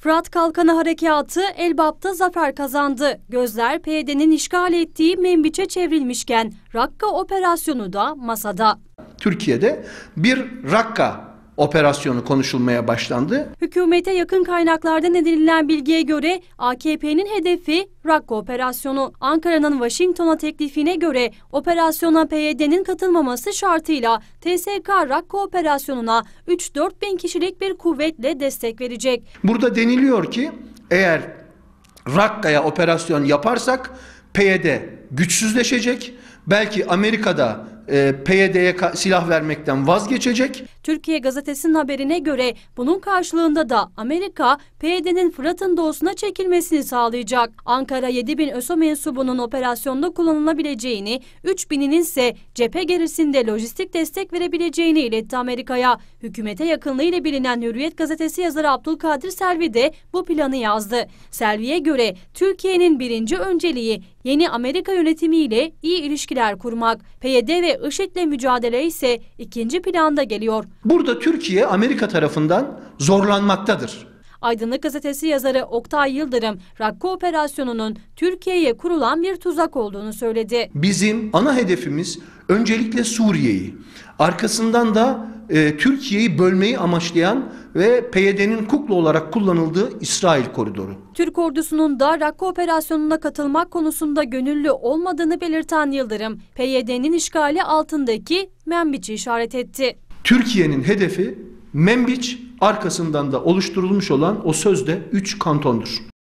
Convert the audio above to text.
Fırat Kalkanı Harekatı Elbap'ta zafer kazandı. Gözler PYD'nin işgal ettiği Membiç'e çevrilmişken Rakka operasyonu da masada. Türkiye'de bir Rakka operasyonu konuşulmaya başlandı. Hükümete yakın kaynaklardan edinilen bilgiye göre AKP'nin hedefi Rakka operasyonu. Ankara'nın Washington'a teklifine göre operasyona PYD'nin katılmaması şartıyla TSK Rakka operasyonuna 3-4 bin kişilik bir kuvvetle destek verecek. Burada deniliyor ki eğer Rakka'ya operasyon yaparsak PYD güçsüzleşecek. Belki Amerika'da e, PYD'ye silah vermekten vazgeçecek. Türkiye gazetesinin haberine göre bunun karşılığında da Amerika PYD'nin Fırat'ın doğusuna çekilmesini sağlayacak. Ankara 7 bin ÖSO mensubunun operasyonda kullanılabileceğini, 3 bininin ise cephe gerisinde lojistik destek verebileceğini iletti Amerika'ya. Hükümete yakınlığıyla bilinen Hürriyet gazetesi yazarı Abdülkadir Selvi de bu planı yazdı. Selvi'ye göre Türkiye'nin birinci önceliği yeni Amerika yönetimiyle iyi ilişkiler kurmak, PYD ve ve IŞİD'le mücadele ise ikinci planda geliyor. Burada Türkiye Amerika tarafından zorlanmaktadır. Aydınlık Gazetesi yazarı Oktay Yıldırım, Rakka operasyonunun Türkiye'ye kurulan bir tuzak olduğunu söyledi. Bizim ana hedefimiz öncelikle Suriye'yi, arkasından da e, Türkiye'yi bölmeyi amaçlayan ve PYD'nin kukla olarak kullanıldığı İsrail koridoru. Türk ordusunun da Rakka operasyonuna katılmak konusunda gönüllü olmadığını belirten Yıldırım, PYD'nin işgali altındaki Membiç'i işaret etti. Türkiye'nin hedefi Membiç arkasından da oluşturulmuş olan o sözde 3 kantondur.